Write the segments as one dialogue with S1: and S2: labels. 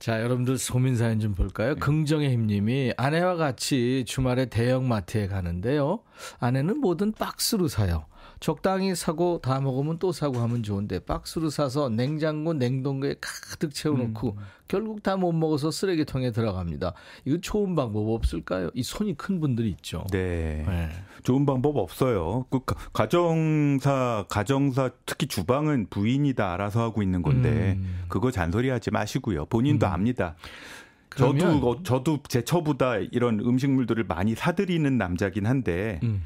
S1: 자, 여러분들 소민 사연 좀 볼까요? 네. 긍정의 힘님이 아내와 같이 주말에 대형마트에 가는데요. 아내는 뭐든 박스로 사요. 적당히 사고 다 먹으면 또 사고 하면 좋은데 박스로 사서 냉장고 냉동고에 가득 채워놓고 음. 결국 다 못 먹어서 쓰레기통에 들어갑니다. 이거 좋은 방법 없을까요? 이 손이 큰 분들이 있죠.
S2: 네. 네. 좋은 방법 없어요. 그 가정사 가정사 특히 주방은 부인이 다 알아서 하고 있는 건데 음. 그거 잔소리하지 마시고요. 본인도 음. 압니다. 저도 어, 저도 제 처보다 이런 음식물들을 많이 사들이는 남자긴 한데 음.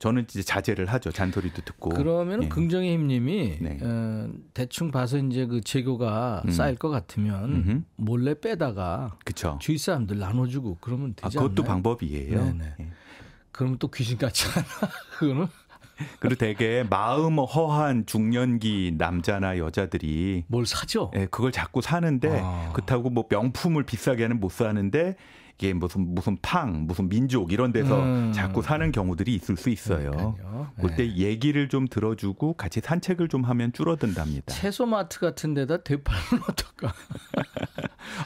S2: 저는 이제 자제를 하죠. 잔소리도 듣고. 그러면 예.
S1: 긍정의 힘님이 네. 어, 대충 봐서 이제 그 재교가 음. 쌓일 것 같으면 음흠. 몰래 빼다가 그쵸. 주위 사람들 나눠주고 그러면 되지 아, 그것도 않나요? 방법이에요. 네네. 네. 예. 그또 귀신 같지 않아? 그거는
S2: 그리고 되게 마음 허한 중년기 남자나 여자들이 뭘 사죠? 예, 그걸 자꾸 사는데 아. 그렇다고 뭐 명품을 비싸게는 못 사는데 이게 무슨 무슨 팡, 무슨 민족 이런 데서 음. 자꾸 사는 경우들이 있을 수 있어요. 네. 그때 얘기를 좀 들어주고 같이 산책을 좀 하면 줄어든답니다.
S1: 채소마트 같은 데다 대파는 어떨까?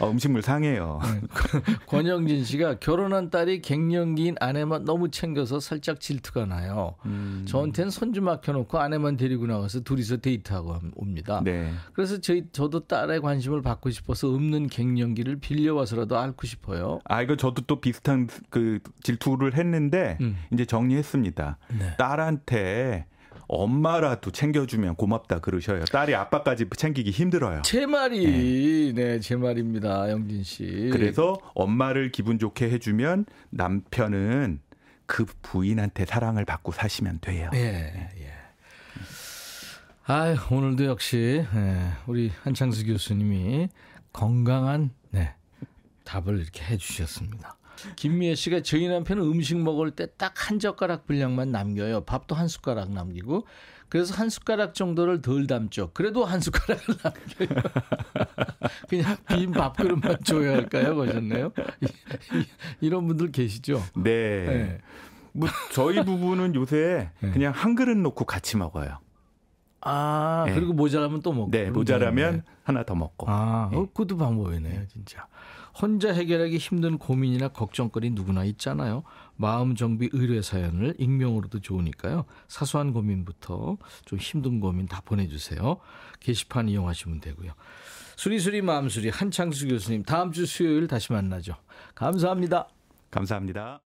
S2: 어, 음식물 상해요. 네.
S1: 권영진 씨가 결혼한 딸이 갱년기인 아내만 너무 챙겨서 살짝 질투가 나요. 음. 저한테는 손주 막혀놓고 아내만 데리고 나가서 둘이서 데이트하고 옵니다. 네. 그래서 저희 저도 딸의 관심을 받고 싶어서 없는
S2: 갱년기를 빌려와서라도 앓고 싶어요. 아 이거 저도 또 비슷한 그 질투를 했는데 음. 이제 정리했습니다. 네. 딸한테 엄마라도 챙겨주면 고맙다 그러셔요. 딸이 아빠까지 챙기기 힘들어요. 제 말이 예. 네, 제 말입니다, 영진 씨. 그래서 엄마를 기분 좋게 해주면 남편은 그 부인한테 사랑을 받고 사시면 돼요. 예, 예.
S1: 아, 오늘도 역시 예, 우리 한창수 교수님이 건강한 네, 답을 이렇게 해주셨습니다. 김미애 씨가 저희 남편은 음식 먹을 때 딱 한 젓가락 분량만 남겨요. 밥도 한 숟가락 남기고 그래서 한 숟가락 정도를 덜 담죠. 그래도 한 숟가락을 남겨요. 그냥 빈 밥그릇만
S2: 줘야 할까요? 그러셨네요 이런 분들 계시죠? 네. 네. 뭐 저희 부부는 요새 네. 그냥 한 그릇 놓고 같이 먹어요.
S1: 아, 네. 그리고 모자라면 또 먹고. 네, 모자라면 네
S2: 하나 더 먹고.
S1: 아, 네. 그것도 방법이네요, 예. 진짜. 혼자 해결하기 힘든 고민이나 걱정거리 누구나 있잖아요. 마음 정비 의뢰 사연을 익명으로도 좋으니까요. 사소한 고민부터 좀 힘든 고민 다 보내주세요. 게시판 이용하시면 되고요. 수리수리 마음수리 한창수 교수님 다음 주 수요일 다시 만나죠. 감사합니다. 감사합니다.